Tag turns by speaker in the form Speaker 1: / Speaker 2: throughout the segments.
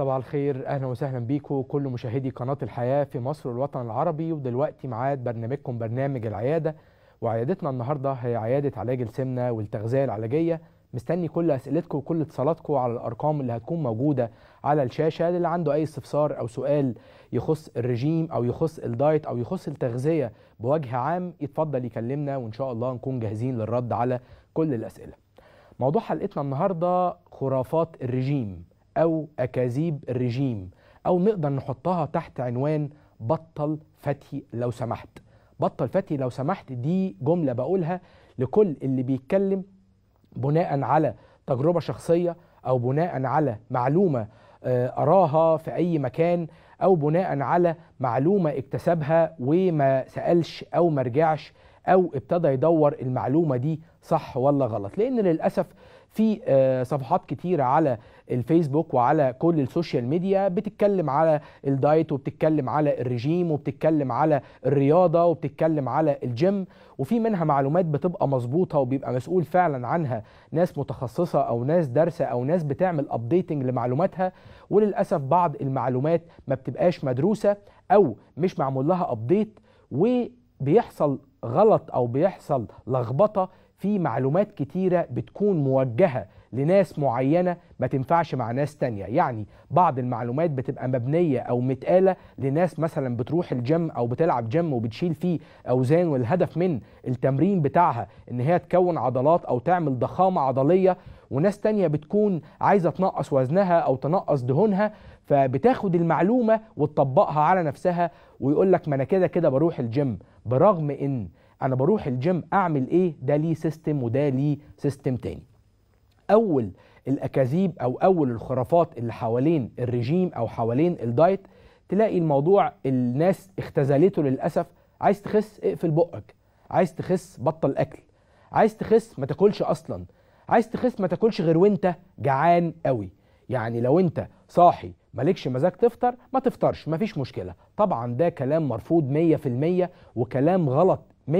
Speaker 1: صباح الخير اهلا وسهلا بيكم كل مشاهدي قناه الحياه في مصر والوطن العربي ودلوقتي معاد برنامجكم برنامج العياده وعيادتنا النهارده هي عياده علاج السمنه والتغذيه العلاجيه مستني كل اسئلتكم وكل اتصالاتكم على الارقام اللي هتكون موجوده على الشاشه للي عنده اي استفسار او سؤال يخص الرجيم او يخص الدايت او يخص التغذيه بوجه عام يتفضل يكلمنا وان شاء الله نكون جاهزين للرد على كل الاسئله موضوع حلقتنا النهارده خرافات الرجيم أو أكاذيب الرجيم أو نقدر نحطها تحت عنوان بطل فتحي لو سمحت بطل فتحي لو سمحت دي جملة بقولها لكل اللي بيتكلم بناء على تجربة شخصية أو بناء على معلومة آه، أراها في أي مكان أو بناء على معلومة اكتسبها وما سألش أو ما رجعش أو ابتدى يدور المعلومة دي صح ولا غلط لأن للأسف في آه، صفحات كتيرة على الفيسبوك وعلى كل السوشيال ميديا بتتكلم على الدايت وبتتكلم على الرجيم وبتتكلم على الرياضه وبتتكلم على الجيم وفي منها معلومات بتبقى مظبوطه وبيبقى مسؤول فعلا عنها ناس متخصصه او ناس دارسه او ناس بتعمل ابديتنج لمعلوماتها وللاسف بعض المعلومات ما بتبقاش مدروسه او مش معمول لها ابديت وبيحصل غلط او بيحصل لخبطه في معلومات كتيره بتكون موجهه لناس معينة ما تنفعش مع ناس تانية يعني بعض المعلومات بتبقى مبنية أو متقالة لناس مثلا بتروح الجيم أو بتلعب جيم وبتشيل فيه أوزان والهدف من التمرين بتاعها إن هي تكون عضلات أو تعمل ضخامة عضلية وناس تانية بتكون عايزة تنقص وزنها أو تنقص دهونها فبتاخد المعلومة وتطبقها على نفسها ويقول لك ما أنا كده كده بروح الجيم برغم إن أنا بروح الجيم أعمل إيه ده ليه سيستم وده ليه سيستم تاني اول الاكاذيب او اول الخرافات اللي حوالين الرجيم او حوالين الدايت تلاقي الموضوع الناس اختزلته للاسف عايز تخس اقفل بقك عايز تخس بطل اكل عايز تخس ما تاكلش اصلا عايز تخس ما تاكلش غير وانت جعان قوي يعني لو انت صاحي مالكش مزاج تفطر ما تفطرش ما فيش مشكله طبعا ده كلام مرفوض 100% وكلام غلط 100%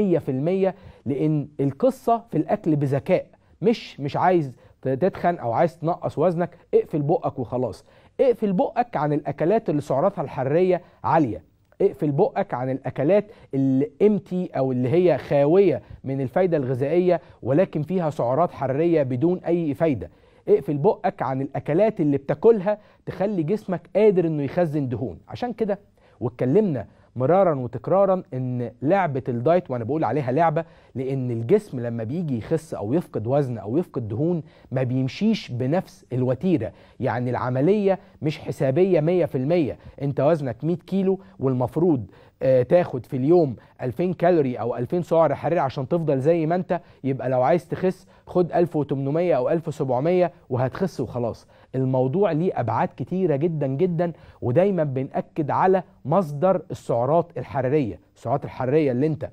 Speaker 1: لان القصه في الاكل بذكاء مش مش عايز تتخن او عايز تنقص وزنك اقفل بقك وخلاص اقفل بقك عن الاكلات اللي سعراتها الحراريه عاليه اقفل بقك عن الاكلات اللي امتي او اللي هي خاويه من الفايده الغذائيه ولكن فيها سعرات حراريه بدون اي فايده اقفل بقك عن الاكلات اللي بتاكلها تخلي جسمك قادر انه يخزن دهون عشان كده واتكلمنا مرارا وتكرارا ان لعبه الدايت وانا بقول عليها لعبه لان الجسم لما بيجي يخس او يفقد وزن او يفقد دهون ما بيمشيش بنفس الوتيره يعني العمليه مش حسابيه 100% انت وزنك 100 كيلو والمفروض آه، تاخد في اليوم 2000 كالوري او 2000 سعر حراري عشان تفضل زي ما انت يبقى لو عايز تخس خد 1800 او 1700 وهتخس وخلاص الموضوع ليه ابعاد كتيره جدا جدا ودايما بنأكد على مصدر السعرات الحراريه السعرات الحراريه اللي انت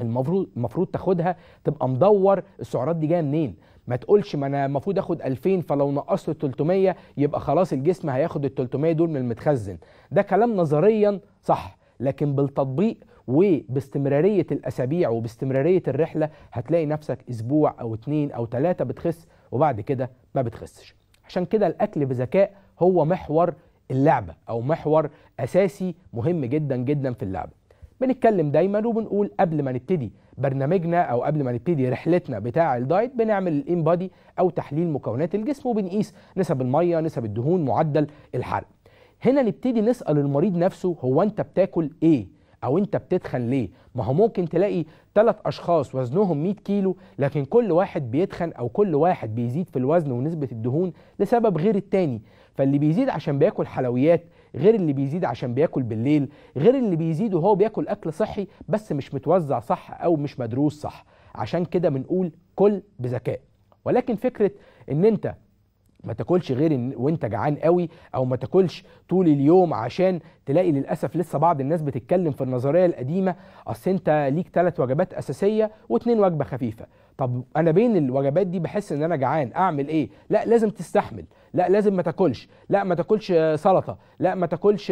Speaker 1: المفروض المفروض تاخدها تبقى مدور السعرات دي جايه منين ما تقولش ما انا المفروض اخد 2000 فلو نقصت 300 يبقى خلاص الجسم هياخد ال 300 دول من المتخزن ده كلام نظريا صح لكن بالتطبيق وباستمرارية الأسابيع وباستمرارية الرحلة هتلاقي نفسك أسبوع أو اتنين أو تلاتة بتخس وبعد كده ما بتخسش عشان كده الاكل بذكاء هو محور اللعبه او محور اساسي مهم جدا جدا في اللعبه بنتكلم دايما وبنقول قبل ما نبتدي برنامجنا او قبل ما نبتدي رحلتنا بتاع الدايت بنعمل الان بادي او تحليل مكونات الجسم وبنقيس نسب الميه نسب الدهون معدل الحرق هنا نبتدي نسال المريض نفسه هو انت بتاكل ايه او انت بتدخن ليه ما هو ممكن تلاقي ثلاث اشخاص وزنهم 100 كيلو لكن كل واحد بيتخن او كل واحد بيزيد في الوزن ونسبه الدهون لسبب غير التاني فاللي بيزيد عشان بياكل حلويات غير اللي بيزيد عشان بياكل بالليل غير اللي بيزيد وهو بياكل اكل صحي بس مش متوزع صح او مش مدروس صح عشان كده بنقول كل بذكاء ولكن فكره ان انت ما تاكلش غير وانت جعان قوي او ما تاكلش طول اليوم عشان تلاقي للاسف لسه بعض الناس بتتكلم في النظريه القديمه اصل انت ليك ثلاث وجبات اساسيه واتنين وجبه خفيفه طب انا بين الوجبات دي بحس ان انا جعان اعمل ايه لا لازم تستحمل لا لازم ما تاكلش لا ما تاكلش سلطه لا ما تاكلش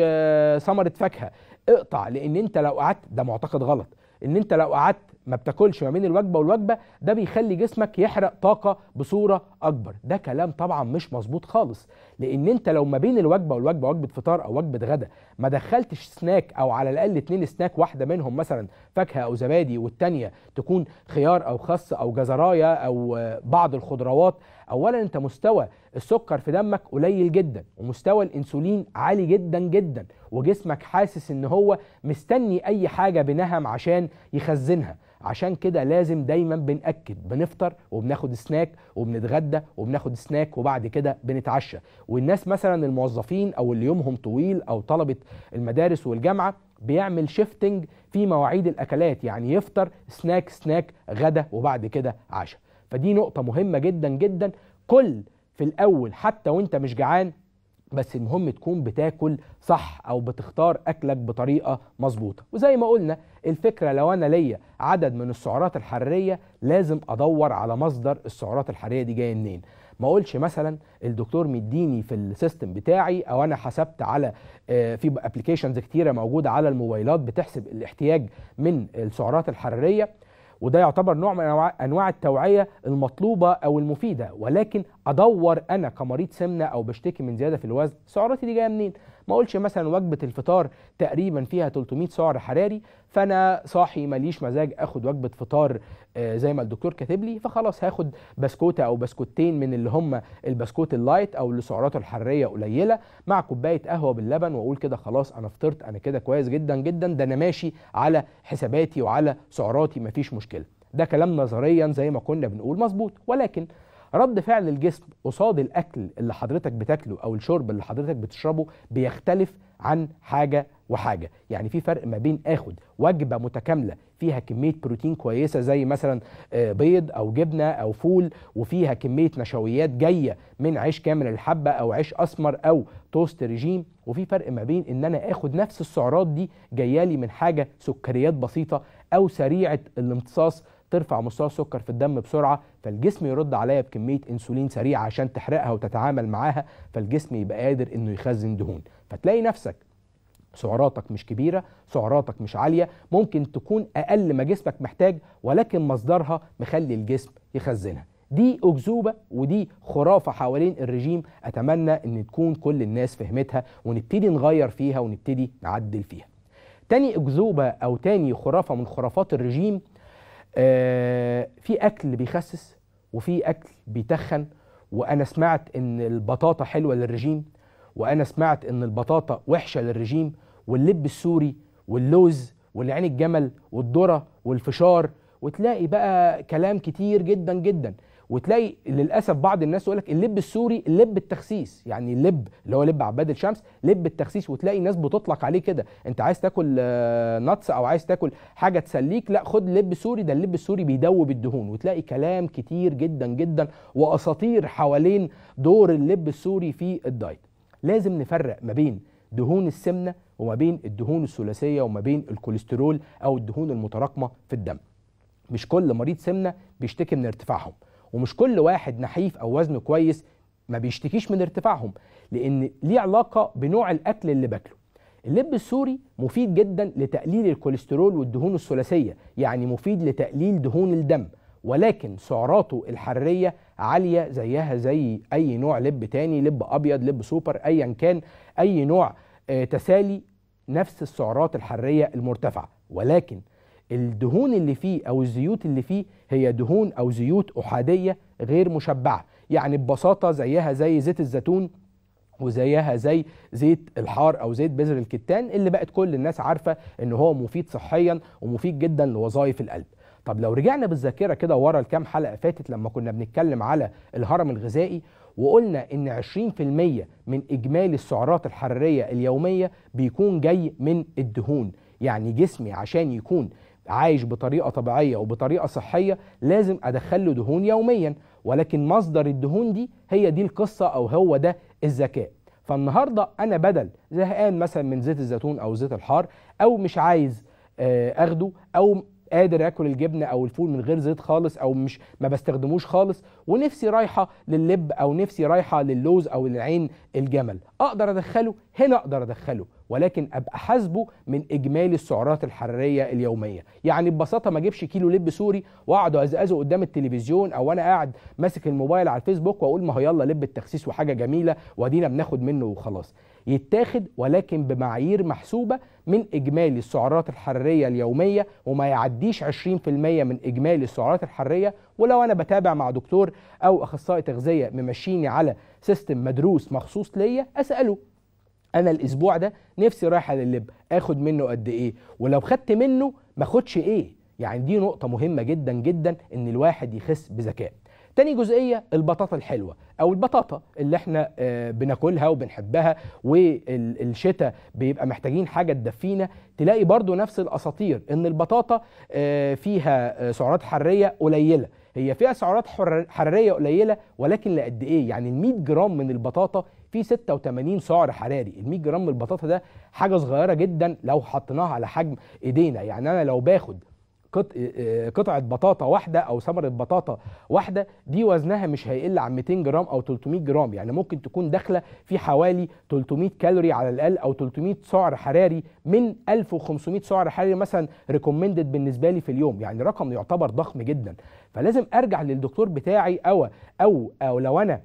Speaker 1: ثمره فاكهه اقطع لان انت لو قعدت ده معتقد غلط ان انت لو قعدت ما بتاكلش ما بين الوجبه والوجبه ده بيخلي جسمك يحرق طاقه بصوره اكبر ده كلام طبعا مش مظبوط خالص لان انت لو ما بين الوجبه والوجبه وجبه فطار او وجبه غدا ما دخلتش سناك او على الاقل اتنين سناك واحده منهم مثلا فاكهه او زبادي والتانيه تكون خيار او خس او جزرايه او بعض الخضروات اولا انت مستوى السكر في دمك قليل جدا ومستوى الانسولين عالي جدا جدا وجسمك حاسس ان هو مستني اي حاجه بنهم عشان يخزنها عشان كده لازم دايما بنأكد بنفطر وبناخد سناك وبنتغدى وبناخد سناك وبعد كده بنتعشى والناس مثلا الموظفين او اللي يومهم طويل او طلبة المدارس والجامعة بيعمل شيفتنج في مواعيد الاكلات يعني يفطر سناك سناك غدا وبعد كده عشاء فدي نقطة مهمة جدا جدا كل في الاول حتى وانت مش جعان بس المهم تكون بتاكل صح او بتختار اكلك بطريقه مظبوطه وزي ما قلنا الفكره لو انا ليا عدد من السعرات الحراريه لازم ادور على مصدر السعرات الحراريه دي جايه منين ما اقولش مثلا الدكتور مديني في السيستم بتاعي او انا حسبت على آه، في ابلكيشنز كتيره موجوده على الموبايلات بتحسب الاحتياج من السعرات الحراريه وده يعتبر نوع من انواع التوعيه المطلوبه او المفيده ولكن ادور انا كمريض سمنه او بشتكي من زياده في الوزن سعراتي دي جايه منين ما اقولش مثلا وجبه الفطار تقريبا فيها 300 سعر حراري فانا صاحي ماليش مزاج اخد وجبه فطار آه، زي ما الدكتور كاتب لي فخلاص هاخد بسكوته او بسكوتين من اللي هم البسكوت اللايت او اللي سعراته الحراريه قليله مع كوبايه قهوه باللبن واقول كده خلاص انا فطرت انا كده كويس جدا جدا ده انا ماشي على حساباتي وعلى سعراتي مفيش مشكله ده كلام نظريا زي ما كنا بنقول مظبوط ولكن رد فعل الجسم قصاد الاكل اللي حضرتك بتاكله او الشرب اللي حضرتك بتشربه بيختلف عن حاجه وحاجه يعني في فرق ما بين اخد وجبه متكامله فيها كميه بروتين كويسه زي مثلا آه، بيض او جبنه او فول وفيها كميه نشويات جايه من عيش كامل الحبه او عيش اسمر او توست ريجيم وفي فرق ما بين ان انا اخد نفس السعرات دي جايه لي من حاجه سكريات بسيطه او سريعه الامتصاص ترفع مستوى السكر في الدم بسرعه فالجسم يرد عليها بكميه انسولين سريعه عشان تحرقها وتتعامل معاها فالجسم يبقى قادر انه يخزن دهون فتلاقي نفسك سعراتك مش كبيره سعراتك مش عاليه ممكن تكون اقل ما جسمك محتاج ولكن مصدرها مخلي الجسم يخزنها دي أكذوبة ودي خرافة حوالين الرجيم أتمنى أن تكون كل الناس فهمتها ونبتدي نغير فيها ونبتدي نعدل فيها تاني أكذوبة أو تاني خرافة من خرافات الرجيم آه، في اكل بيخسس وفي اكل بيتخن وانا سمعت ان البطاطا حلوه للرجيم وانا سمعت ان البطاطا وحشه للرجيم واللب السوري واللوز والعين الجمل والذره والفشار وتلاقي بقى كلام كتير جدا جدا وتلاقي للاسف بعض الناس يقول لك اللب السوري لب التخسيس يعني اللب اللي هو لب عباد الشمس لب التخسيس وتلاقي ناس بتطلق عليه كده انت عايز تاكل نتس آه، او عايز تاكل حاجه تسليك لا خد لب سوري ده اللب السوري بيدوب الدهون وتلاقي كلام كتير جدا جدا واساطير حوالين دور اللب السوري في الدايت لازم نفرق ما بين دهون السمنه وما بين الدهون الثلاثيه وما بين الكوليسترول او الدهون المتراكمه في الدم مش كل مريض سمنه بيشتكي من ارتفاعهم ومش كل واحد نحيف او وزنه كويس ما بيشتكيش من ارتفاعهم لان ليه علاقه بنوع الاكل اللي باكله اللب السوري مفيد جدا لتقليل الكوليسترول والدهون الثلاثيه يعني مفيد لتقليل دهون الدم ولكن سعراته الحراريه عاليه زيها زي اي نوع لب تاني لب ابيض لب سوبر ايا كان اي نوع آه، تسالي نفس السعرات الحراريه المرتفعه ولكن الدهون اللي فيه او الزيوت اللي فيه هي دهون أو زيوت أحادية غير مشبعة يعني ببساطة زيها زي زيت الزيتون وزيها زي زيت الحار او زيت بذر الكتان اللي بقت كل الناس عارفه ان هو مفيد صحيا ومفيد جدا لوظائف القلب طب لو رجعنا بالذاكره كده ورا الكام حلقه فاتت لما كنا بنتكلم على الهرم الغذائي وقلنا ان 20% من اجمالي السعرات الحراريه اليوميه بيكون جاي من الدهون يعني جسمي عشان يكون عايش بطريقه طبيعيه وبطريقه صحيه لازم ادخل له دهون يوميا ولكن مصدر الدهون دي هي دي القصه او هو ده الذكاء فالنهارده انا بدل زهقان مثلا من زيت الزيتون او زيت الحار او مش عايز آه، اخده او قادر اكل الجبنه او الفول من غير زيت خالص او مش ما بستخدموش خالص ونفسي رايحه لللب او نفسي رايحه للوز او العين الجمل اقدر ادخله هنا اقدر ادخله ولكن ابقى حاسبه من اجمالي السعرات الحراريه اليوميه يعني ببساطه ما اجيبش كيلو لب سوري واقعد ازقزه قدام التلفزيون او وانا قاعد ماسك الموبايل على الفيسبوك واقول ما هو يلا لب التخسيس وحاجه جميله وادينا بناخد منه وخلاص يتاخد ولكن بمعايير محسوبه من اجمالي السعرات الحراريه اليوميه وما يعديش 20% من اجمالي السعرات الحراريه ولو انا بتابع مع دكتور او اخصائي تغذيه ممشيني على سيستم مدروس مخصوص ليا اساله انا الاسبوع ده نفسي رايحه للب اخد منه قد ايه ولو خدت منه ما اخدش ايه يعني دي نقطه مهمه جدا جدا ان الواحد يخس بذكاء تاني جزئية البطاطا الحلوة أو البطاطا اللي احنا آه، بناكلها وبنحبها والشتاء بيبقى محتاجين حاجة تدفينا تلاقي برضو نفس الأساطير إن البطاطا آه، فيها آه، سعرات حرارية قليلة هي فيها سعرات حرارية قليلة ولكن لقد إيه يعني ال 100 جرام من البطاطا فيه 86 سعر حراري ال 100 جرام من البطاطا ده حاجة صغيرة جدا لو حطيناها على حجم إيدينا يعني أنا لو باخد آه، قطعه بطاطا واحده او ثمره بطاطا واحده دي وزنها مش هيقل عن 200 جرام او 300 جرام يعني ممكن تكون داخله في حوالي 300 كالوري على الاقل او 300 سعر حراري من 1500 سعر حراري مثلا ريكومندد بالنسبه لي في اليوم يعني رقم يعتبر ضخم جدا فلازم ارجع للدكتور بتاعي او او او لو انا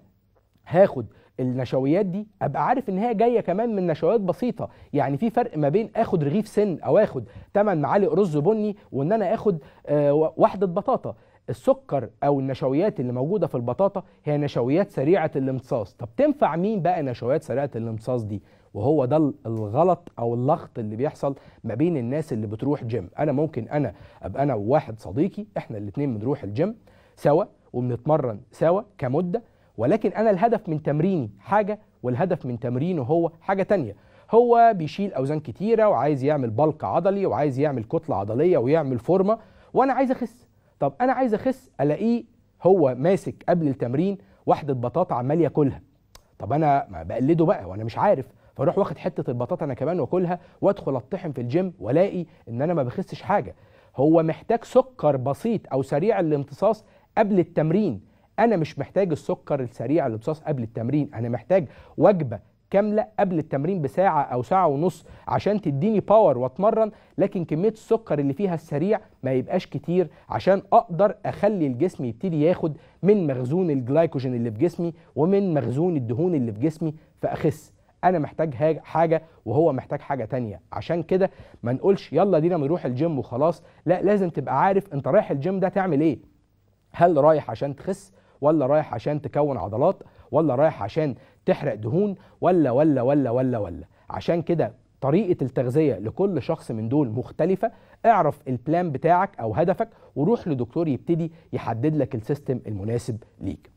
Speaker 1: هاخد النشويات دي ابقى عارف ان هي جايه كمان من نشويات بسيطه يعني في فرق ما بين اخد رغيف سن او اخد 8 معالق رز بني وان انا اخد آه، وحده واحده بطاطا السكر او النشويات اللي موجوده في البطاطا هي نشويات سريعه الامتصاص طب تنفع مين بقى نشويات سريعه الامتصاص دي وهو ده الغلط او اللخط اللي بيحصل ما بين الناس اللي بتروح جيم انا ممكن انا ابقى انا وواحد صديقي احنا الاثنين بنروح الجيم سوا وبنتمرن سوا كمده ولكن انا الهدف من تمريني حاجه والهدف من تمرينه هو حاجه تانية هو بيشيل اوزان كتيره وعايز يعمل بلق عضلي وعايز يعمل كتله عضليه ويعمل فورمه وانا عايز اخس طب انا عايز اخس الاقيه هو ماسك قبل التمرين واحده بطاطا عمال ياكلها طب انا ما بقلده بقى وانا مش عارف فاروح واخد حته البطاطا انا كمان واكلها وادخل اطحن في الجيم والاقي ان انا ما بخسش حاجه هو محتاج سكر بسيط او سريع الامتصاص قبل التمرين انا مش محتاج السكر السريع الامتصاص قبل التمرين انا محتاج وجبه كامله قبل التمرين بساعه او ساعه ونص عشان تديني باور واتمرن لكن كميه السكر اللي فيها السريع ما يبقاش كتير عشان اقدر اخلي الجسم يبتدي ياخد من مخزون الجلايكوجين اللي في جسمي ومن مخزون الدهون اللي في جسمي فاخس انا محتاج حاجه وهو محتاج حاجه تانية عشان كده ما نقولش يلا دينا نروح الجيم وخلاص لا لازم تبقى عارف انت رايح الجيم ده تعمل ايه هل رايح عشان تخس ولا رايح عشان تكون عضلات ولا رايح عشان تحرق دهون ولا ولا ولا ولا ولا عشان كده طريقة التغذية لكل شخص من دول مختلفة اعرف البلان بتاعك او هدفك وروح لدكتور يبتدي يحدد لك السيستم المناسب ليك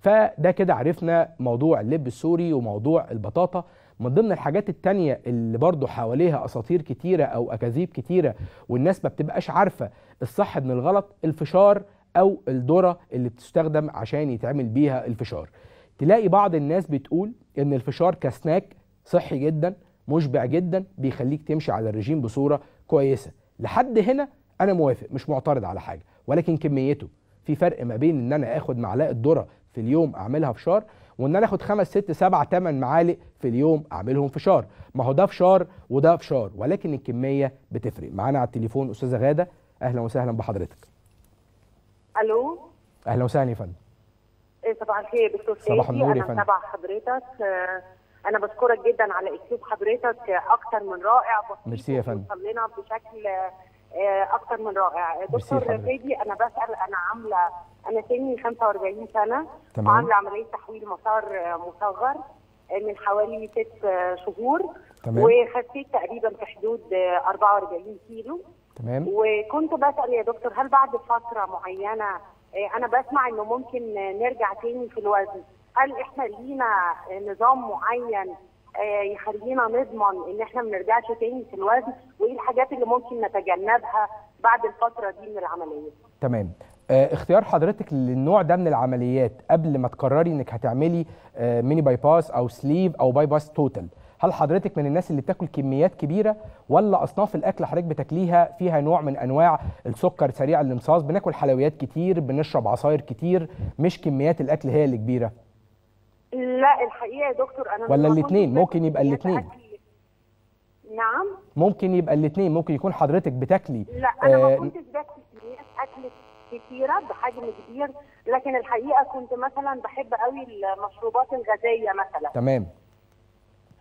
Speaker 1: فده كده عرفنا موضوع اللب السوري وموضوع البطاطا من ضمن الحاجات التانية اللي برضو حواليها أساطير كتيرة أو أكاذيب كتيرة والناس ما بتبقاش عارفة الصح من الغلط الفشار او الذره اللي بتستخدم عشان يتعمل بيها الفشار تلاقي بعض الناس بتقول ان الفشار كسناك صحي جدا مشبع جدا بيخليك تمشي على الرجيم بصوره كويسه لحد هنا انا موافق مش معترض على حاجه ولكن كميته في فرق ما بين ان انا اخد معلقه ذره في اليوم اعملها فشار وان انا اخد خمس ست سبع تمن معالق في اليوم اعملهم فشار ما هو ده فشار وده فشار ولكن الكميه بتفرق معانا على التليفون استاذه غاده اهلا وسهلا بحضرتك الو اهلا وسهلا يا فندم
Speaker 2: ايه صباح الخير دكتور سيدي صباح النور يا فندم انا تابع حضرتك آه، انا بشكرك جدا على اسلوب حضرتك آه، اكتر من رائع ميرسي يا فندم لنا بشكل آه، اكتر من رائع دكتور سيدي انا بسال انا عامله انا سني 45 سنه تمام. وعامله عمليه تحويل مسار مصغر من حوالي ست شهور تمام. وخسيت تقريبا في حدود 44 كيلو تمام وكنت بسال يا دكتور هل بعد فتره معينه آه، انا بسمع انه ممكن نرجع تاني في الوزن هل احنا لينا نظام معين آه، يخلينا نضمن ان احنا ما نرجعش تاني في الوزن وايه الحاجات اللي ممكن نتجنبها بعد الفتره دي من العمليه
Speaker 1: تمام آه، اختيار حضرتك للنوع ده من العمليات قبل ما تقرري انك هتعملي ميني باي باس او سليف او باي باس توتال هل حضرتك من الناس اللي بتاكل كميات كبيره ولا اصناف الاكل حضرتك بتاكليها فيها نوع من انواع السكر سريع الامتصاص بناكل حلويات كتير بنشرب عصاير كتير مش كميات الاكل هي اللي كبيره
Speaker 2: لا الحقيقه يا دكتور انا ولا الاثنين ممكن يبقى الاثنين نعم
Speaker 1: ممكن يبقى الاثنين ممكن يكون حضرتك بتاكلي لا انا آه ما كنتش
Speaker 2: باكل كميات اكل كتيره بحجم كبير لكن الحقيقه كنت مثلا بحب قوي المشروبات الغازيه مثلا تمام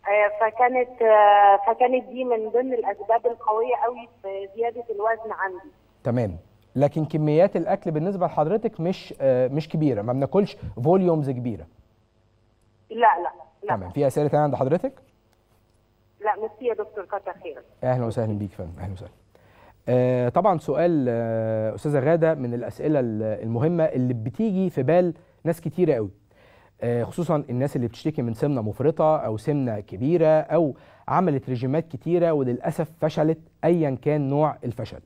Speaker 2: آه، فكانت آه، فكانت دي من ضمن الاسباب القويه قوي في زياده الوزن عندي
Speaker 1: تمام لكن كميات الاكل بالنسبه لحضرتك مش آه، مش كبيره ما بناكلش فوليومز كبيره
Speaker 2: لا لا لا تمام في
Speaker 1: اسئله ثانيه عند حضرتك
Speaker 2: لا ميرسي يا دكتور كتر خيرك
Speaker 1: اهلا وسهلا بيك فندم اهلا وسهلا طبعا سؤال استاذه غاده من الاسئله المهمه اللي بتيجي في بال ناس كتيره قوي آه، خصوصا الناس اللي بتشتكي من سمنه مفرطه او سمنه كبيره او عملت ريجيمات كتيره وللاسف فشلت ايا كان نوع الفشل.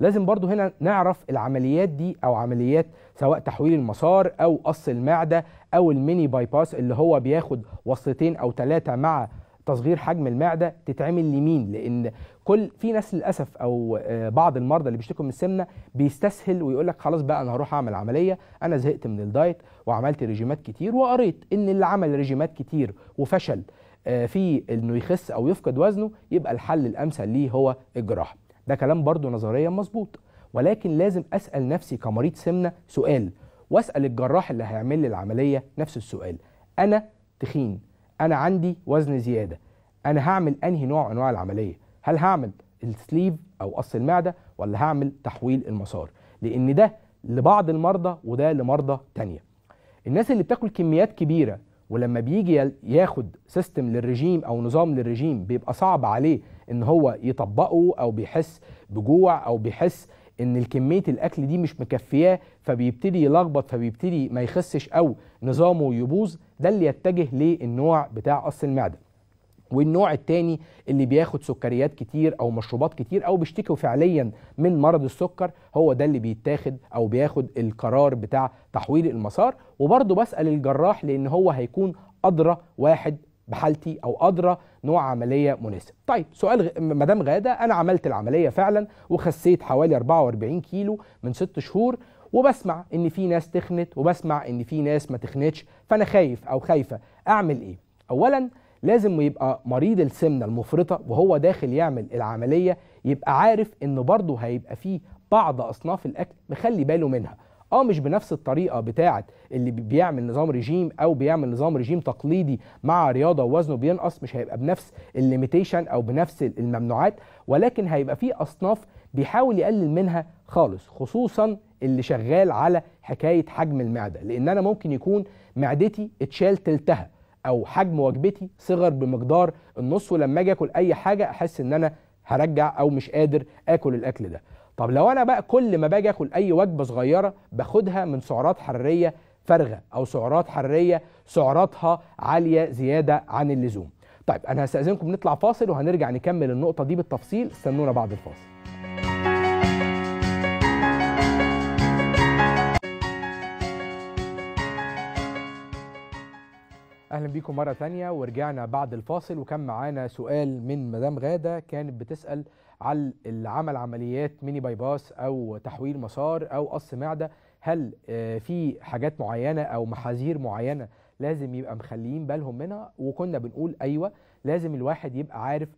Speaker 1: لازم برضو هنا نعرف العمليات دي او عمليات سواء تحويل المسار او قص المعده او الميني باي باس اللي هو بياخد وصلتين او ثلاثه مع تصغير حجم المعده تتعمل لمين لان كل في ناس للاسف او آه، بعض المرضى اللي بيشتكوا من السمنه بيستسهل ويقول لك خلاص بقى انا هروح اعمل عمليه انا زهقت من الدايت وعملت ريجيمات كتير وقريت ان اللي عمل ريجيمات كتير وفشل آه، في انه يخس او يفقد وزنه يبقى الحل الامثل ليه هو الجراحه ده كلام برضو نظريا مظبوط ولكن لازم اسال نفسي كمريض سمنه سؤال واسال الجراح اللي هيعمل لي العمليه نفس السؤال انا تخين انا عندي وزن زياده انا هعمل انهي نوع انواع العمليه هل هعمل السليف او قص المعده ولا هعمل تحويل المسار لان ده لبعض المرضى وده لمرضى تانية الناس اللي بتاكل كميات كبيره ولما بيجي ياخد سيستم للرجيم او نظام للرجيم بيبقى صعب عليه ان هو يطبقه او بيحس بجوع او بيحس ان الكميه الاكل دي مش مكفياه فبيبتدي يلخبط فبيبتدي ما يخسش او نظامه يبوظ ده اللي يتجه للنوع بتاع قص المعده والنوع الثاني اللي بياخد سكريات كتير او مشروبات كتير او بيشتكوا فعليا من مرض السكر هو ده اللي بيتاخد او بياخد القرار بتاع تحويل المسار وبرضه بسال الجراح لان هو هيكون ادرى واحد بحالتي او ادرى نوع عمليه مناسب. طيب سؤال مدام غاده انا عملت العمليه فعلا وخسيت حوالي 44 كيلو من ست شهور وبسمع ان في ناس تخنت وبسمع ان في ناس ما تخنتش فانا خايف او خايفه اعمل ايه اولا لازم يبقى مريض السمنه المفرطه وهو داخل يعمل العمليه يبقى عارف ان برضه هيبقى فيه بعض اصناف الاكل مخلي باله منها اه مش بنفس الطريقه بتاعه اللي بيعمل نظام رجيم او بيعمل نظام رجيم تقليدي مع رياضه ووزنه بينقص مش هيبقى بنفس الليميتيشن او بنفس الممنوعات ولكن هيبقى في اصناف بيحاول يقلل منها خالص خصوصا اللي شغال على حكايه حجم المعده لان انا ممكن يكون معدتي اتشال تلتها او حجم وجبتي صغر بمقدار النص ولما اجي اكل اي حاجه احس ان انا هرجع او مش قادر اكل الاكل ده طب لو انا بقى كل ما باجي اكل اي وجبه صغيره باخدها من سعرات حراريه فارغه او سعرات حراريه سعراتها عاليه زياده عن اللزوم طيب انا هستاذنكم نطلع فاصل وهنرجع نكمل النقطه دي بالتفصيل استنونا بعد الفاصل اهلا بيكم مره ثانيه ورجعنا بعد الفاصل وكان معانا سؤال من مدام غاده كانت بتسال على العمل عمليات ميني باي باس او تحويل مسار او قص معده هل آه، في حاجات معينه او محاذير معينه لازم يبقى مخليين بالهم منها وكنا بنقول ايوه لازم الواحد يبقى عارف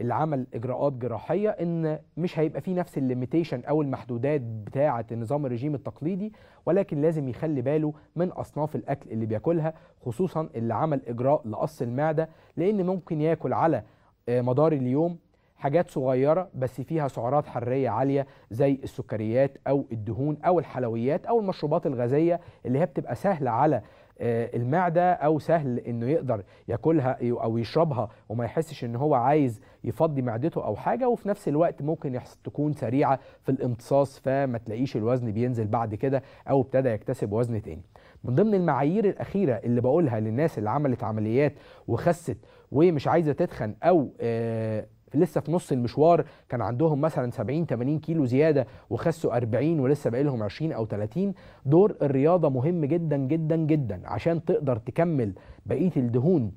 Speaker 1: اللي عمل اجراءات جراحيه ان مش هيبقى فيه نفس الليميتيشن او المحدودات بتاعه نظام الرجيم التقليدي ولكن لازم يخلي باله من اصناف الاكل اللي بياكلها خصوصا اللي عمل اجراء لقص المعده لان ممكن ياكل على آه، مدار اليوم حاجات صغيره بس فيها سعرات حراريه عاليه زي السكريات او الدهون او الحلويات او المشروبات الغازيه اللي هي بتبقى سهله على آه، المعده او سهل انه يقدر ياكلها او يشربها وما يحسش ان هو عايز يفضي معدته او حاجه وفي نفس الوقت ممكن تكون سريعه في الامتصاص فما تلاقيش الوزن بينزل بعد كده او ابتدى يكتسب وزن تاني من ضمن المعايير الاخيره اللي بقولها للناس اللي عملت عمليات وخست ومش عايزه تتخن او آه، لسه في نص المشوار كان عندهم مثلا 70 80 كيلو زياده وخسوا 40 ولسه باقي لهم 20 او 30 دور الرياضه مهم جدا جدا جدا عشان تقدر تكمل بقيه الدهون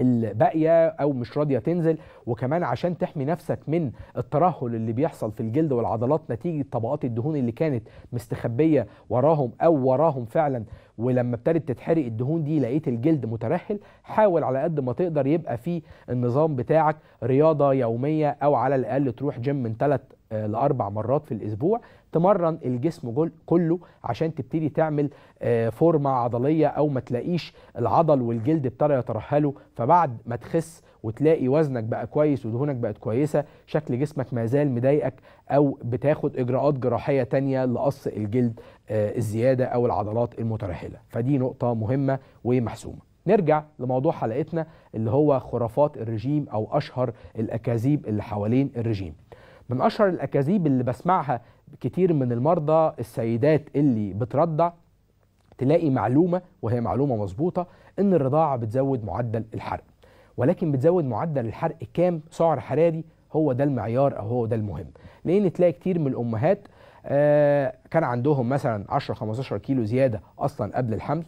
Speaker 1: الباقيه او مش راضيه تنزل وكمان عشان تحمي نفسك من الترهل اللي بيحصل في الجلد والعضلات نتيجه طبقات الدهون اللي كانت مستخبيه وراهم او وراهم فعلا ولما ابتدت تتحرق الدهون دي لقيت الجلد مترهل حاول على قد ما تقدر يبقى في النظام بتاعك رياضه يوميه او على الاقل تروح جيم من ثلاث آه، لاربع مرات في الاسبوع تمرن الجسم كله عشان تبتدي تعمل آه، فورمه عضليه او ما تلاقيش العضل والجلد ابتدى يترهله فبعد ما تخس وتلاقي وزنك بقى كويس ودهونك بقت كويسه شكل جسمك ما زال مضايقك او بتاخد اجراءات جراحيه تانية لقص الجلد آه، الزياده او العضلات المترهله فدي نقطه مهمه ومحسومه نرجع لموضوع حلقتنا اللي هو خرافات الرجيم او اشهر الاكاذيب اللي حوالين الرجيم من اشهر الاكاذيب اللي بسمعها كتير من المرضى السيدات اللي بترضع تلاقي معلومه وهي معلومه مظبوطه ان الرضاعه بتزود معدل الحرق ولكن بتزود معدل الحرق كام سعر حراري هو ده المعيار او هو ده المهم لان تلاقي كتير من الامهات آه، كان عندهم مثلا 10 15 كيلو زياده اصلا قبل الحمل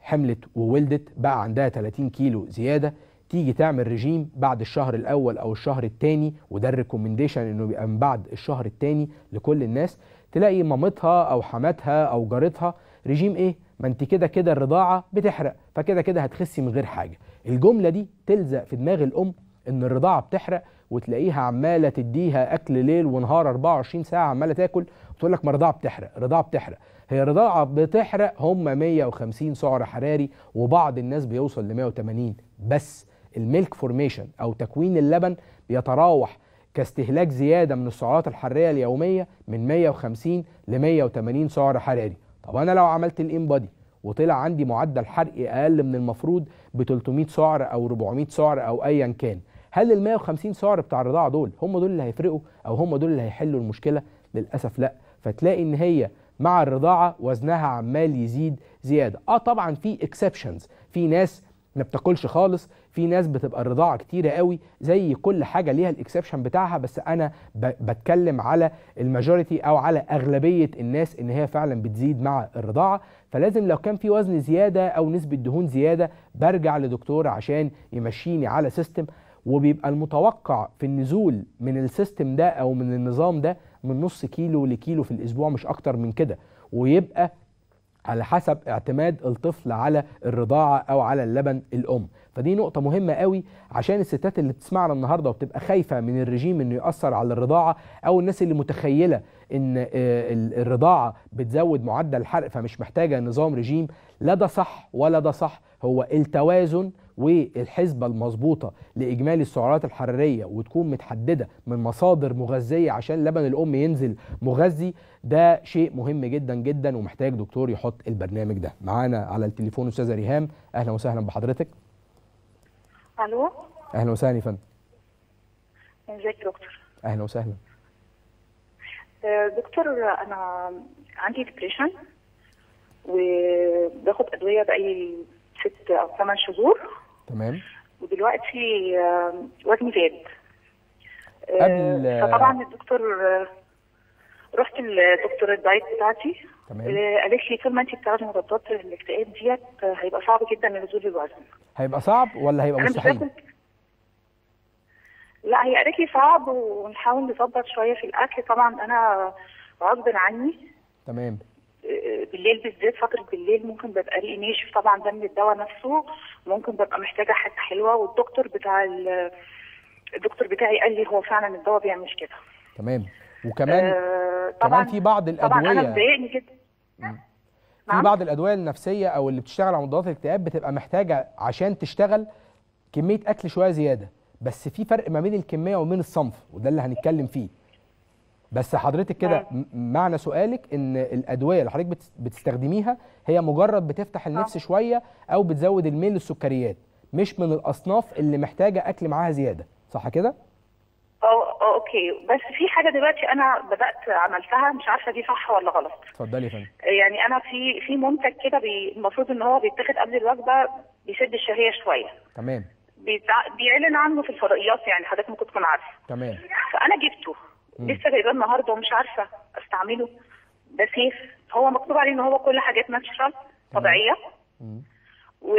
Speaker 1: حملت وولدت بقى عندها 30 كيلو زياده تيجي تعمل ريجيم بعد الشهر الاول او الشهر الثاني وده الريكومنديشن انه بيبقى من بعد الشهر الثاني لكل الناس تلاقي مامتها او حماتها او جارتها ريجيم ايه ما انت كده كده الرضاعه بتحرق فكده كده هتخسي من غير حاجه الجمله دي تلزق في دماغ الام ان الرضاعه بتحرق وتلاقيها عماله تديها اكل ليل ونهار 24 ساعه عماله تاكل وتقول لك ما الرضاعه بتحرق الرضاعه بتحرق هي الرضاعه بتحرق هم 150 سعر حراري وبعض الناس بيوصل ل 180 بس الميلك فورميشن أو تكوين اللبن بيتراوح كاستهلاك زيادة من السعرات الحرارية اليومية من 150 ل 180 سعر حراري طب أنا لو عملت الإنبادي وطلع عندي معدل حرق أقل من المفروض ب 300 سعر أو 400 سعر أو أيا كان هل ال 150 سعر بتاع الرضاعة دول هم دول اللي هيفرقوا أو هم دول اللي هيحلوا المشكلة للأسف لا فتلاقي إن هي مع الرضاعة وزنها عمال يزيد زيادة اه طبعا في اكسبشنز في ناس ما بتاكلش خالص في ناس بتبقى الرضاعه كتيره قوي زي كل حاجه ليها الاكسبشن بتاعها بس انا بتكلم على الماجوريتي او على اغلبيه الناس ان هي فعلا بتزيد مع الرضاعه فلازم لو كان في وزن زياده او نسبه دهون زياده برجع لدكتور عشان يمشيني على سيستم وبيبقى المتوقع في النزول من السيستم ده او من النظام ده من نص كيلو لكيلو في الاسبوع مش اكتر من كده ويبقى على حسب اعتماد الطفل على الرضاعه او على اللبن الام فدي نقطه مهمه قوي عشان الستات اللي بتسمعنا النهارده وبتبقى خايفه من الرجيم انه ياثر على الرضاعه او الناس اللي متخيله ان آه، الرضاعه بتزود معدل الحرق فمش محتاجه نظام رجيم لا ده صح ولا ده صح هو التوازن والحسبه المظبوطه لاجمالي السعرات الحراريه وتكون متحدده من مصادر مغذيه عشان لبن الام ينزل مغذي ده شيء مهم جدا جدا ومحتاج دكتور يحط البرنامج ده معانا على التليفون استاذه ريهام اهلا وسهلا بحضرتك الو اهلا وسهلا يا فندم
Speaker 3: ازيك يا دكتور اهلا وسهلا آه، دكتور انا عندي ديبريشن وباخد ادويه بقالي ست او ثمان شهور تمام ودلوقتي وزني زاد آه، قبل فطبعا الدكتور آه، رحت لدكتور الدايت بتاعتي تمام آه، قالت لي طول ما انت بتاخدي مضادات الاكتئاب ديت هيبقى صعب جدا نزول الوزن
Speaker 1: هيبقى صعب ولا هيبقى مستحيل؟
Speaker 3: لا هي قالت لي صعب ونحاول نظبط شويه في الاكل طبعا انا غصب عني تمام بالليل بالذات فتره بالليل ممكن ببقى لي ناشف طبعا ده من الدواء نفسه ممكن ببقى محتاجه حاجه حلوه والدكتور بتاع الدكتور بتاعي قال لي هو فعلا الدواء بيعمل كده
Speaker 1: تمام وكمان آه طبعا كمان في بعض الادويه طبعا انا مضايقني
Speaker 3: جدا في
Speaker 1: نعم؟ بعض الادويه النفسيه او اللي بتشتغل على مضادات الاكتئاب بتبقى محتاجه عشان تشتغل كميه اكل شويه زياده بس في فرق ما بين الكميه وما بين الصنف وده اللي هنتكلم فيه بس حضرتك كده معنى سؤالك ان الادويه اللي حضرتك بتستخدميها هي مجرد بتفتح آه. النفس شويه او بتزود الميل للسكريات مش من الاصناف اللي محتاجه اكل معاها زياده صح كده
Speaker 3: اه اوكي بس في حاجه دلوقتي انا بدات عملتها مش عارفه دي صح ولا غلط اتفضلي يا فندم يعني انا في في منتج كده المفروض ان هو بيتاخد قبل الوجبه بيسد الشهيه شويه تمام بيعلن عنه في الفضائيات يعني حضرتك ممكن تكون عارفه تمام فانا جبته لسه جايباه النهارده ومش عارفه استعمله ده سيف هو مكتوب عليه ان هو كل حاجات ناتشرال طبيعيه و...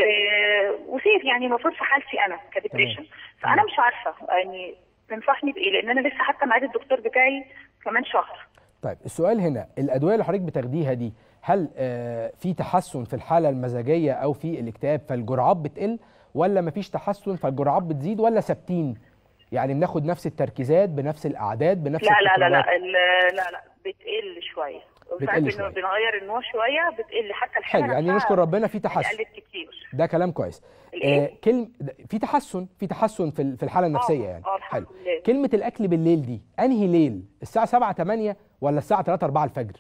Speaker 3: وسيف يعني المفروض في حالتي انا كديبريشن فانا مش عارفه يعني تنصحني بايه لان انا لسه حتى معاد الدكتور بتاعي كمان شهر
Speaker 1: طيب السؤال هنا الادويه اللي حضرتك بتاخديها دي هل آه، في تحسن في الحاله المزاجيه او في الاكتئاب فالجرعات بتقل ولا مفيش تحسن فالجرعات بتزيد ولا ثابتين يعني بناخد نفس التركيزات بنفس الاعداد بنفس لا لا لا لا لا
Speaker 3: لا بتقل شويه بتقل شويه بنغير النوع شويه بتقل حتى الحاجه حلو يعني نشكر ربنا في تحسن قلت
Speaker 1: كتير ده كلام كويس آه كلمه في تحسن في تحسن في في الحاله آه، النفسيه آه، يعني أوه. حلو لله. كلمه الاكل بالليل دي انهي ليل الساعه 7 8 ولا الساعه 3 4 الفجر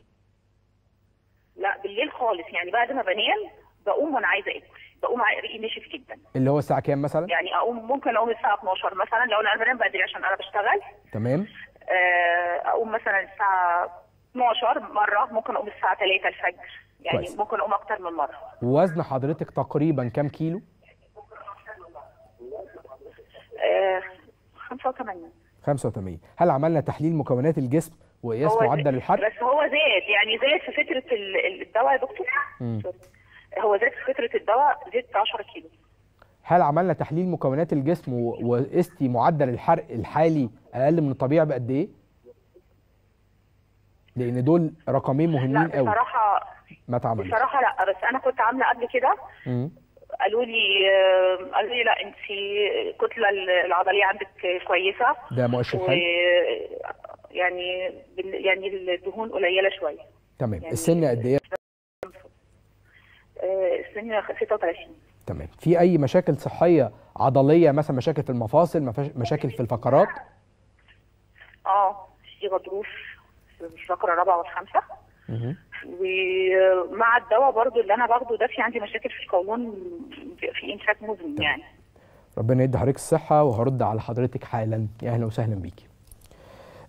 Speaker 3: لا بالليل خالص يعني بعد ما بنام بقوم وانا عايزه اكل بقوم نشف جدا
Speaker 1: اللي هو الساعه كام مثلا؟ يعني
Speaker 3: اقوم ممكن اقوم الساعه 12 مثلا لو انا بنام بدري عشان انا بشتغل تمام آه، اقوم مثلا الساعه 12 مره ممكن اقوم الساعه 3 الفجر يعني كويس. ممكن اقوم اكتر من مره
Speaker 1: وزن حضرتك تقريبا كام كيلو؟
Speaker 3: آه 85
Speaker 1: 85 هل عملنا تحليل مكونات الجسم وقياس معدل الحرق؟
Speaker 3: بس هو زاد يعني زاد في فتره الدواء يا دكتور هو زاد في فتره الدواء زاد 10 كيلو
Speaker 1: هل عملنا تحليل مكونات الجسم وقستي معدل الحرق الحالي اقل من الطبيعي بقد ايه؟ لان دول رقمين مهمين قوي لا
Speaker 3: بصراحه
Speaker 1: ما اتعملش بصراحه
Speaker 3: لا بس انا كنت عامله قبل كده قالوا لي قالوا لي لا انت الكتله العضليه عندك كويسه ده مؤشر حلو يعني يعني الدهون قليله شويه
Speaker 1: تمام يعني السن قد ايه؟
Speaker 3: سن 36
Speaker 1: تمام في اي مشاكل صحيه عضليه مثلا مشاكل في المفاصل مشاكل في الفقرات
Speaker 3: اه في غضروف في الفقره الرابعه والخامسه ومع الدواء برضو اللي انا باخده ده في عندي مشاكل في القولون في انشاك مزمن يعني
Speaker 1: ربنا يدي حضرتك الصحه وهرد على حضرتك حالا يا اهلا وسهلا بيكي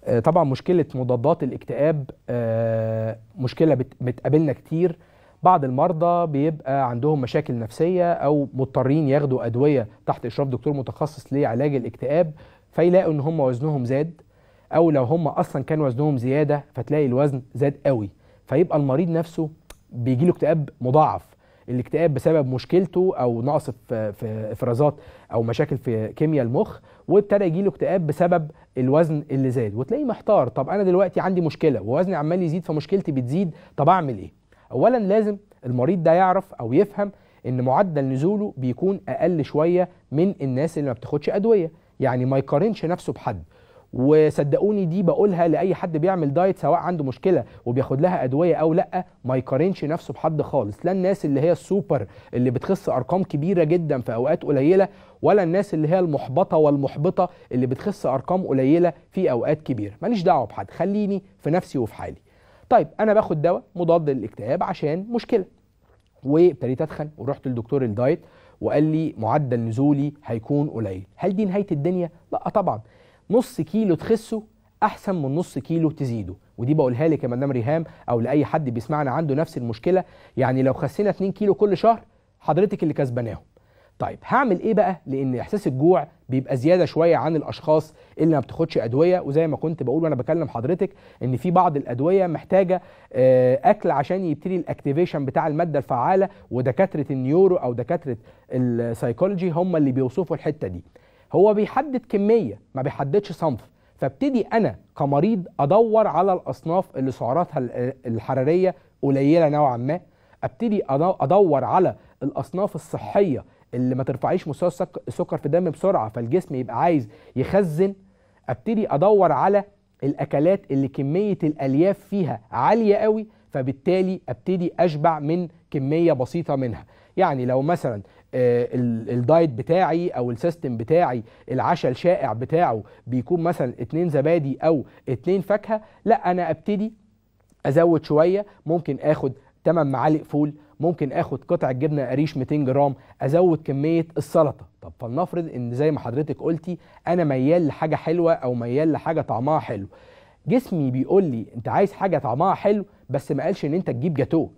Speaker 1: آه، طبعا مشكله مضادات الاكتئاب آه، مشكله بتقابلنا كتير بعض المرضى بيبقى عندهم مشاكل نفسية أو مضطرين ياخدوا أدوية تحت إشراف دكتور متخصص لعلاج الاكتئاب فيلاقوا إن هم وزنهم زاد أو لو هم أصلا كان وزنهم زيادة فتلاقي الوزن زاد قوي فيبقى المريض نفسه بيجيله اكتئاب مضاعف الاكتئاب بسبب مشكلته او نقص في افرازات او مشاكل في كيمياء المخ وابتدى يجي له اكتئاب بسبب الوزن اللي زاد وتلاقيه محتار طب انا دلوقتي عندي مشكله ووزني عمال يزيد فمشكلتي بتزيد طب اعمل ايه اولا لازم المريض ده يعرف او يفهم ان معدل نزوله بيكون اقل شويه من الناس اللي ما بتاخدش ادويه يعني ما يقارنش نفسه بحد وصدقوني دي بقولها لاي حد بيعمل دايت سواء عنده مشكله وبياخد لها ادويه او لا ما يقارنش نفسه بحد خالص لا الناس اللي هي السوبر اللي بتخس ارقام كبيره جدا في اوقات قليله ولا الناس اللي هي المحبطه والمحبطه اللي بتخس ارقام قليله في اوقات كبيره ماليش دعوه بحد خليني في نفسي وفي حالي طيب انا باخد دواء مضاد للاكتئاب عشان مشكله وابتديت اتخن ورحت لدكتور الدايت وقال لي معدل نزولي هيكون قليل هل دي نهايه الدنيا لا طبعا نص كيلو تخسه احسن من نص كيلو تزيده ودي بقولها لك يا مدام ريهام او لاي حد بيسمعنا عنده نفس المشكله يعني لو خسينا 2 كيلو كل شهر حضرتك اللي كسبناهم طيب هعمل ايه بقى لان احساس الجوع بيبقى زياده شويه عن الاشخاص اللي ما بتاخدش ادويه وزي ما كنت بقول وانا بكلم حضرتك ان في بعض الادويه محتاجه آه، اكل عشان يبتدي الاكتيفيشن بتاع الماده الفعاله ودكاتره النيورو او دكاتره السايكولوجي هم اللي بيوصفوا الحته دي هو بيحدد كميه ما بيحددش صنف فابتدي انا كمريض ادور على الاصناف اللي سعراتها الحراريه قليله نوعا ما ابتدي ادور على الاصناف الصحيه اللي ما ترفعيش مستوى السكر في الدم بسرعه فالجسم يبقى عايز يخزن ابتدي ادور على الاكلات اللي كميه الالياف فيها عاليه قوي فبالتالي ابتدي اشبع من كميه بسيطه منها يعني لو مثلا آه، الدايت بتاعي او السيستم بتاعي العشاء الشائع بتاعه بيكون مثلا اتنين زبادي او اتنين فاكهه لا انا ابتدي ازود شويه ممكن اخد 8 معالق فول ممكن اخد قطع جبنه قريش 200 جرام ازود كميه السلطه طب فلنفرض ان زي ما حضرتك قلتي انا ميال لحاجه حلوه او ميال لحاجه طعمها حلو جسمي بيقول لي انت عايز حاجه طعمها حلو بس ما قالش ان انت تجيب جاتوه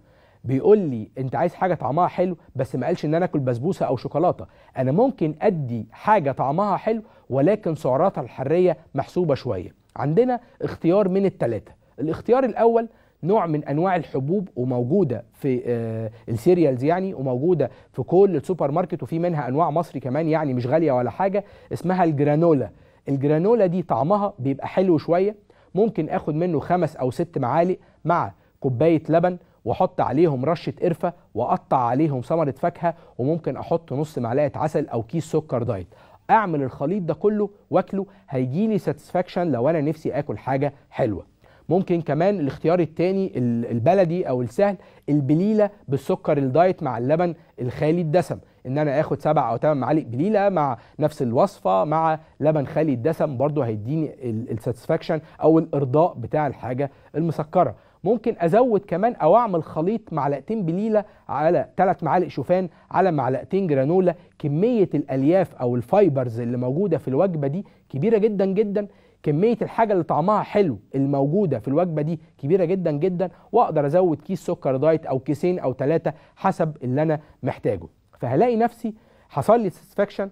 Speaker 1: بيقول لي انت عايز حاجه طعمها حلو بس ما قالش ان انا اكل بسبوسه او شوكولاته انا ممكن ادي حاجه طعمها حلو ولكن سعراتها الحراريه محسوبه شويه عندنا اختيار من الثلاثه الاختيار الاول نوع من انواع الحبوب وموجوده في آه، السيريالز يعني وموجوده في كل السوبر ماركت وفي منها انواع مصري كمان يعني مش غاليه ولا حاجه اسمها الجرانولا الجرانولا دي طعمها بيبقى حلو شويه ممكن اخد منه خمس او ست معالق مع كوبايه لبن واحط عليهم رشه قرفه واقطع عليهم ثمره فاكهه وممكن احط نص معلقه عسل او كيس سكر دايت اعمل الخليط ده كله واكله هيجيلي ساتسفاكشن لو انا نفسي اكل حاجه حلوه ممكن كمان الاختيار الثاني البلدي او السهل البليله بالسكر الدايت مع اللبن الخالي الدسم ان انا اخد سبع او ثمان معالق بليله مع نفس الوصفه مع لبن خالي الدسم برضو هيديني الساتسفاكشن او الارضاء بتاع الحاجه المسكره ممكن ازود كمان او اعمل خليط معلقتين بليله على ثلاث معالق شوفان على معلقتين جرانولا كميه الالياف او الفايبرز اللي موجوده في الوجبه دي كبيره جدا جدا كميه الحاجه اللي طعمها حلو الموجوده في الوجبه دي كبيره جدا جدا واقدر ازود كيس سكر دايت او كيسين او ثلاثه حسب اللي انا محتاجه فهلاقي نفسي حصل لي ساتسفاكشن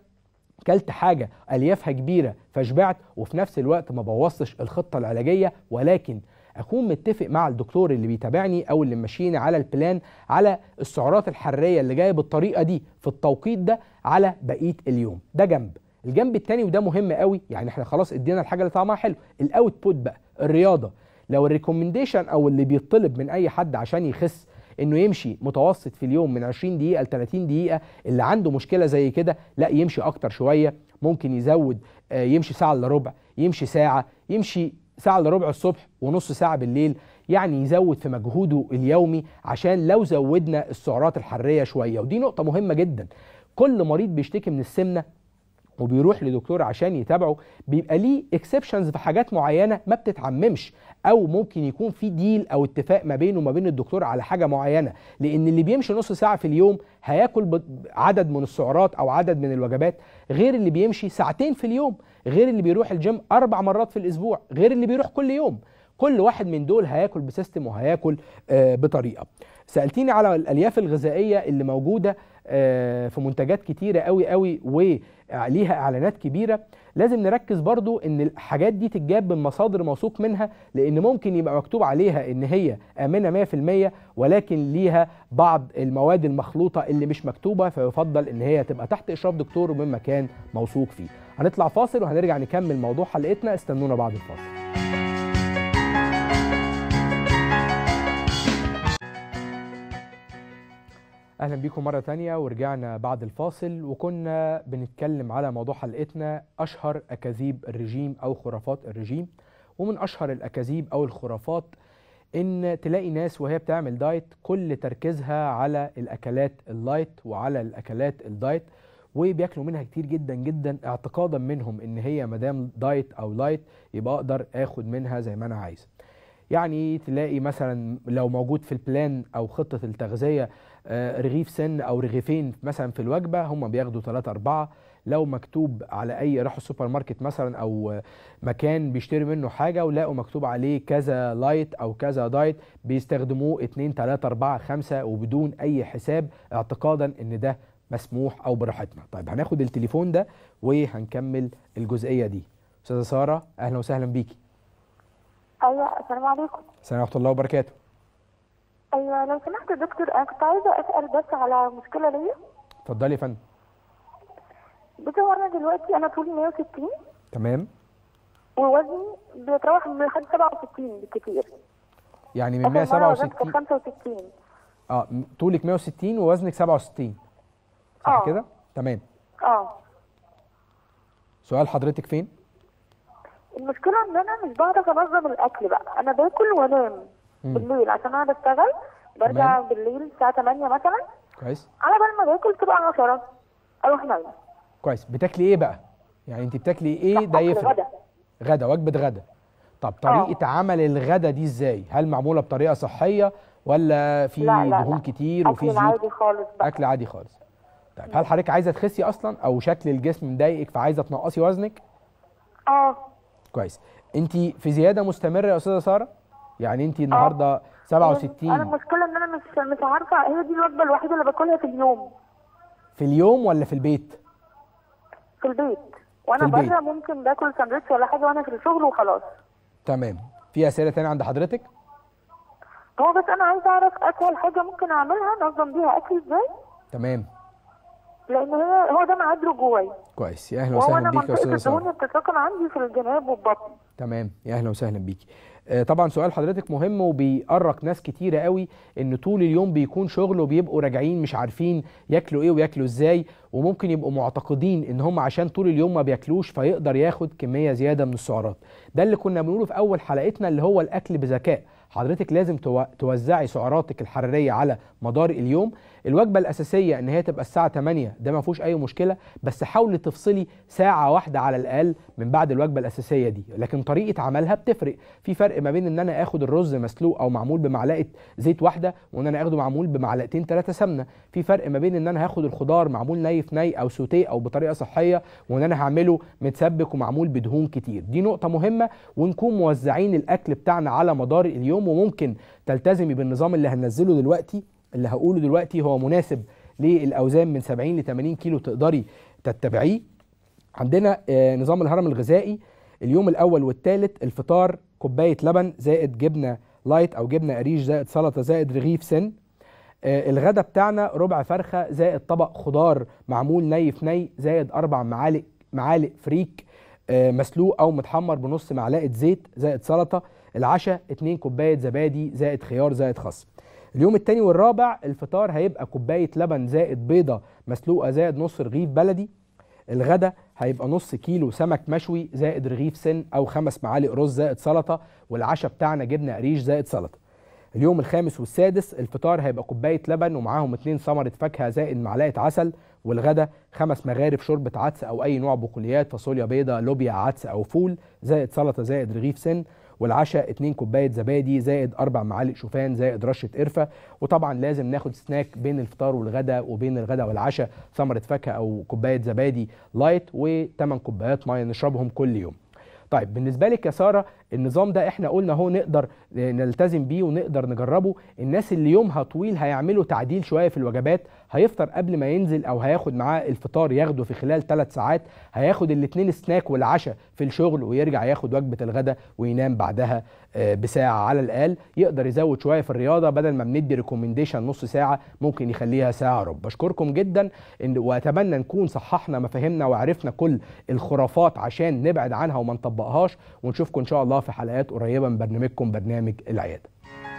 Speaker 1: كلت حاجه اليافها كبيره فشبعت وفي نفس الوقت ما بوظتش الخطه العلاجيه ولكن اكون متفق مع الدكتور اللي بيتابعني او اللي ماشيين على البلان على السعرات الحراريه اللي جايه بالطريقه دي في التوقيت ده على بقيه اليوم ده جنب الجنب الثاني وده مهم قوي يعني احنا خلاص ادينا الحاجه اللي طعمها حلو الاوتبوت بقى الرياضه لو الريكومنديشن او اللي بيطلب من اي حد عشان يخس انه يمشي متوسط في اليوم من 20 دقيقه ل 30 دقيقه اللي عنده مشكله زي كده لا يمشي اكتر شويه ممكن يزود آه، يمشي ساعه الا ربع يمشي ساعه يمشي ساعه الا ربع الصبح ونص ساعه بالليل يعني يزود في مجهوده اليومي عشان لو زودنا السعرات الحراريه شويه ودي نقطه مهمه جدا كل مريض بيشتكي من السمنه وبيروح لدكتور عشان يتابعه بيبقى ليه اكسبشنز في حاجات معينه ما بتتعممش او ممكن يكون في ديل او اتفاق ما بينه وما بين الدكتور على حاجه معينه لان اللي بيمشي نص ساعه في اليوم هياكل عدد من السعرات او عدد من الوجبات غير اللي بيمشي ساعتين في اليوم غير اللي بيروح الجيم اربع مرات في الاسبوع غير اللي بيروح كل يوم كل واحد من دول هياكل بسيستم وهياكل آه، بطريقه سالتيني على الالياف الغذائيه اللي موجوده آه، في منتجات كتيره قوي قوي وليها اعلانات كبيره لازم نركز برضو ان الحاجات دي تتجاب من مصادر موثوق منها لان ممكن يبقى مكتوب عليها ان هي امنه 100% ولكن ليها بعض المواد المخلوطه اللي مش مكتوبه فيفضل ان هي تبقى تحت اشراف دكتور ومن مكان موثوق فيه هنطلع فاصل وهنرجع نكمل موضوع حلقتنا استنونا بعد الفاصل اهلا بيكم مره تانية ورجعنا بعد الفاصل وكنا بنتكلم على موضوع حلقتنا اشهر اكاذيب الرجيم او خرافات الرجيم ومن اشهر الاكاذيب او الخرافات ان تلاقي ناس وهي بتعمل دايت كل تركيزها على الاكلات اللايت وعلى الاكلات الدايت وبياكلوا منها كتير جدا جدا اعتقادا منهم ان هي مدام دايت او لايت يبقى اقدر اخد منها زي ما انا عايز يعني تلاقي مثلا لو موجود في البلان او خطه التغذيه آه، رغيف سن او رغيفين مثلا في الوجبه هم بياخدوا 3 4 لو مكتوب على اي راحوا السوبر ماركت مثلا او مكان بيشتري منه حاجه ولقوا مكتوب عليه كذا لايت او كذا دايت بيستخدموه 2 3 4 5 وبدون اي حساب اعتقادا ان ده مسموح او براحتنا طيب هناخد التليفون ده وهنكمل الجزئيه دي استاذه ساره اهلا وسهلا بيكي
Speaker 3: ايوه السلام عليكم
Speaker 1: السلام ورحمه الله وبركاته
Speaker 3: ايوه لو سمحت يا دكتور انا كنت عايزه اسال بس على مشكله ليا اتفضلي يا فندم بصي هو انا دلوقتي انا طولي 160 تمام ووزني بيتراوح من لحد 67 بالكتير
Speaker 1: يعني من 167
Speaker 3: 65
Speaker 1: اه طولك 160 ووزنك 67 صح آه. كده؟ تمام اه سؤال حضرتك فين؟
Speaker 3: المشكله ان انا مش بعرف انظم الاكل بقى انا باكل وانام بالليل عشان انا بشتغل برجع بالليل الساعه 8 مثلا كويس على بال ما باكل تبقى 10 اروح نايم
Speaker 1: كويس بتاكلي ايه بقى؟ يعني انت بتاكلي ايه ده يفرق غدا غدا وجبه غدا طب طريقه أوه. عمل الغدا دي ازاي؟ هل معموله بطريقه صحيه ولا في لا لا دهون لا. كتير وفي زيوت؟ اكل عادي خالص بقى اكل عادي خالص طيب هل حضرتك عايزه تخسي اصلا او شكل الجسم مضايقك فعايزه تنقصي وزنك؟ اه كويس انت في زياده مستمره يا استاذه ساره؟ يعني انت آه. النهارده 67 انا
Speaker 3: المشكله ان انا مش مش عارفه هي دي الوجبه الوحيده اللي باكلها في اليوم
Speaker 1: في اليوم ولا في البيت
Speaker 3: في البيت وانا بره ممكن باكل ساندوتش ولا حاجه وانا في الشغل وخلاص
Speaker 1: تمام في اسئله ثانيه عند حضرتك
Speaker 3: هو بس انا عايزه اعرف اسهل حاجه ممكن اعملها انظم بيها اكلي ازاي تمام لان هي هو ده معاد جوايا
Speaker 1: كويس يا اهلا وسهلا بيك يا استاذه ساره الدهون
Speaker 3: بتتراكم عندي في الجناب والبطن
Speaker 1: تمام يا اهلا وسهلا بيكي آه، طبعا سؤال حضرتك مهم وبيأرق ناس كتيره قوي ان طول اليوم بيكون شغل وبيبقوا راجعين مش عارفين ياكلوا ايه وياكلوا ازاي وممكن يبقوا معتقدين ان هم عشان طول اليوم ما بياكلوش فيقدر ياخد كميه زياده من السعرات ده اللي كنا بنقوله في اول حلقتنا اللي هو الاكل بذكاء حضرتك لازم توزعي سعراتك الحراريه على مدار اليوم الوجبه الاساسيه ان هي تبقى الساعه 8 ده ما فيهوش اي مشكله بس حاولي تفصلي ساعه واحده على الاقل من بعد الوجبه الاساسيه دي لكن طريقه عملها بتفرق في فرق ما بين ان انا اخد الرز مسلوق او معمول بمعلقه زيت واحده وان انا اخده معمول بمعلقتين ثلاثه سمنه في فرق ما بين ان انا هاخد الخضار معمول ني في ني او سوتيه او بطريقه صحيه وان انا هعمله متسبك ومعمول بدهون كتير دي نقطه مهمه ونكون موزعين الاكل بتاعنا على مدار اليوم وممكن تلتزمي بالنظام اللي هننزله دلوقتي اللي هقوله دلوقتي هو مناسب للاوزان من 70 ل 80 كيلو تقدري تتبعيه عندنا آه، نظام الهرم الغذائي اليوم الاول والثالث الفطار كوبايه لبن زائد جبنه لايت او جبنه قريش زائد سلطه زائد رغيف سن آه، الغداء بتاعنا ربع فرخه زائد طبق خضار معمول ني في ني زائد اربع معالق معالق فريك آه، مسلوق او متحمر بنص معلقه زيت زائد سلطه العشاء 2 كوبايه زبادي زائد خيار زائد خصب اليوم الثاني والرابع الفطار هيبقى كوبايه لبن زائد بيضه مسلوقه زائد نص رغيف بلدي الغدا هيبقى نص كيلو سمك مشوي زائد رغيف سن او خمس معالق رز زائد سلطه والعشاء بتاعنا جبنه قريش زائد سلطه اليوم الخامس والسادس الفطار هيبقى كوبايه لبن ومعاهم اتنين ثمره فاكهه زائد معلقه عسل والغدا خمس مغارف شوربه عدس او اي نوع بقوليات فاصوليا بيضه لوبيا عدس او فول زائد سلطه زائد رغيف سن والعشاء 2 كوبايه زبادي زائد اربع معالق شوفان زائد رشه قرفه وطبعا لازم ناخد سناك بين الفطار والغداء وبين الغداء والعشاء ثمره فاكهه او كوبايه زبادي لايت و8 كوبايات ميه نشربهم كل يوم طيب بالنسبه لك يا ساره النظام ده احنا قلنا هو نقدر نلتزم بيه ونقدر نجربه الناس اللي يومها طويل هيعملوا تعديل شويه في الوجبات هيفطر قبل ما ينزل او هياخد معاه الفطار ياخده في خلال ثلاث ساعات هياخد الاثنين سناك والعشاء في الشغل ويرجع ياخد وجبه الغداء وينام بعدها آه، بساعه على الاقل يقدر يزود شويه في الرياضه بدل ما بندي ريكومنديشن نص ساعه ممكن يخليها ساعه ربع بشكركم جدا واتمنى نكون صححنا مفاهيمنا وعرفنا كل الخرافات عشان نبعد عنها وما نطبقهاش ونشوفكم ان شاء الله في حلقات قريبه من برنامجكم برنامج العياده